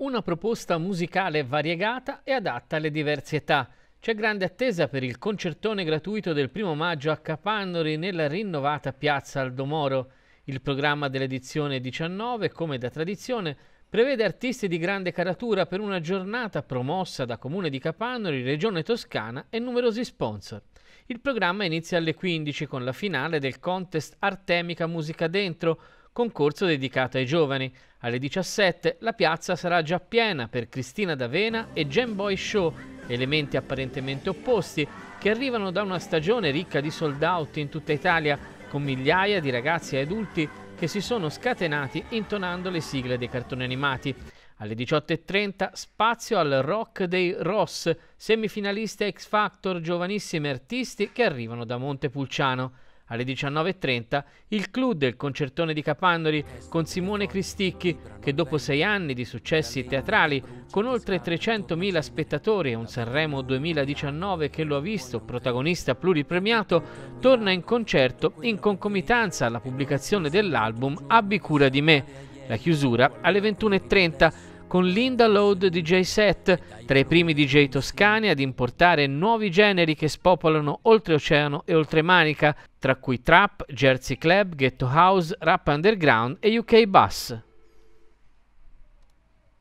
Una proposta musicale variegata e adatta alle diverse età. C'è grande attesa per il concertone gratuito del primo maggio a Capannori nella rinnovata piazza Aldomoro. Il programma dell'edizione 19, come da tradizione, prevede artisti di grande caratura per una giornata promossa da Comune di Capannori, Regione Toscana e numerosi sponsor. Il programma inizia alle 15 con la finale del contest Artemica Musica Dentro, concorso dedicato ai giovani. Alle 17 la piazza sarà già piena per Cristina D'Avena e Gen Boy Show, elementi apparentemente opposti che arrivano da una stagione ricca di sold out in tutta Italia, con migliaia di ragazzi e adulti che si sono scatenati intonando le sigle dei cartoni animati. Alle 18.30 spazio al rock dei Ross, semifinaliste X Factor giovanissimi artisti che arrivano da Montepulciano alle 19.30 il clou del concertone di Capannori con Simone Cristicchi, che dopo sei anni di successi teatrali, con oltre 300.000 spettatori e un Sanremo 2019 che lo ha visto protagonista pluripremiato, torna in concerto in concomitanza alla pubblicazione dell'album Abbi cura di me. La chiusura alle 21.30 con Linda Load DJ Set, tra i primi DJ toscani ad importare nuovi generi che spopolano oltreoceano e oltremanica, tra cui trap, jersey club, ghetto house, rap underground e UK bass.